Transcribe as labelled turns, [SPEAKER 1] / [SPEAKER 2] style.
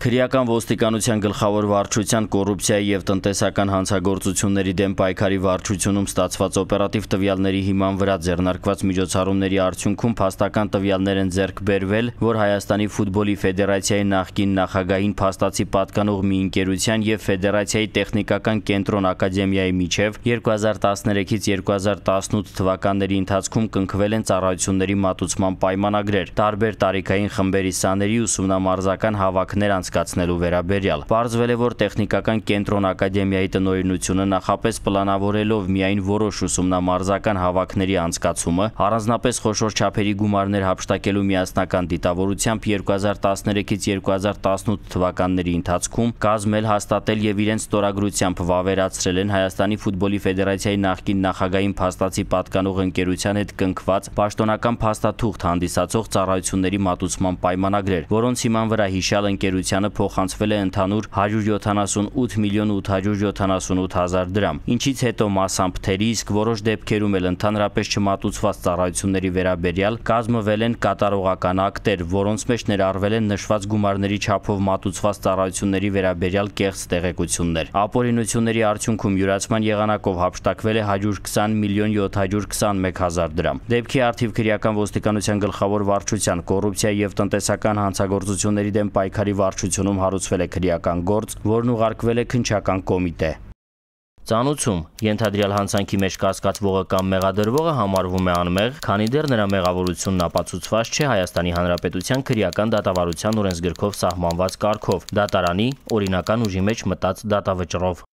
[SPEAKER 1] Քրեական ոստիկանության գլխավոր վարչության կոռուպցիայի եւ տնտեսական հանցագործությունների դեմ պայքարի վարչությունում ստացված օպերատիվ տվյալների հիման վրա ձեռնարկված միջոցառումների արդյունքում փաստական տվյալներ են ձեռք բերվել, որ Հայաստանի ֆուտբոլի ֆեդերացիայի նախկին նախագահին փաստացի պատկանող մի ընկերության եւ ֆեդերացիայի տեխնիկական կենտրոն ակադեմիայի միջև 2013-ից 2018 թվականների ընթացքում կնքվել են ծառայությունների մատուցման պայմանագրեր, տարբեր տարիքային խմբերի սաների ուսումնամարզական հավաքներ անց անցկացնելու վերաբերյալ։ Պարզվել է, որ տեխնիկական կենտրոն ակադեմիայի տնօրինությունը նախապես պլանավորելով միայն որոշ ուսումնամարզական հավաքների անցկացումը, առանձնապես խոշոր չափերի գումարներ հապշտակելու միասնական դիտավորությամբ 2013-ից 2018 թվականների ընթացքում կազմել, հաստատել եւ իրենց ստորագրությամբ վավերացրել են Հայաստանի ֆուտբոլի ֆեդերացիայի նախկին նախագահին փաստացի պատկանող ընկերության հետ կնքված պաշտոնական փաստաթուղթ հանդիսացող ծառայությունների մատուցման պայմանագրեր, որոնց հիման վրա հիշյալ ընկերության շինարարությանը փոխանցվել է ընդհանուր 178 միլիոն 878 հազար դրամ, ինչից հետո մասամբ թերի, իսկ որոշ դեպքերում էլ ընդհանրապես չմատուցված ծառայությունների վերաբերյալ կազմվել են կատարողական ակտեր, որոնց մեջ ներառվել են նշված գումարների չափով մատուցված ծառայությունների վերաբերյալ կեղծ տեղեկություններ։ Ապօրինությունների արդյունքում յուրացման եղանակով հափշտակվել է 120 միլիոն 721 հազար դրամ։ Դեպքի արդիվ քրեական ոստիկանության գլխավոր վարչության կոռուպցիա եւ տնտեսական հանցագործությունների դեմ պայքարի վարչության ընկերությունում հարուցվել է քրեական գործ, որն ուղարկվել է քնչական կոմիտե։ Ծանուցում ենթադրյալ հանցանքի մեջ կասկածվողը կամ մեղադրվողը համարվում է անմեղ, քանի դեռ նրա մեղավորությունն ապացուցված չէ Հայաստանի Հանրապետության քրեական դատավարության օրենսգրքով սահմանված կարգով՝ դատարանի օրինական ուժի մեջ մտած դատավճռով։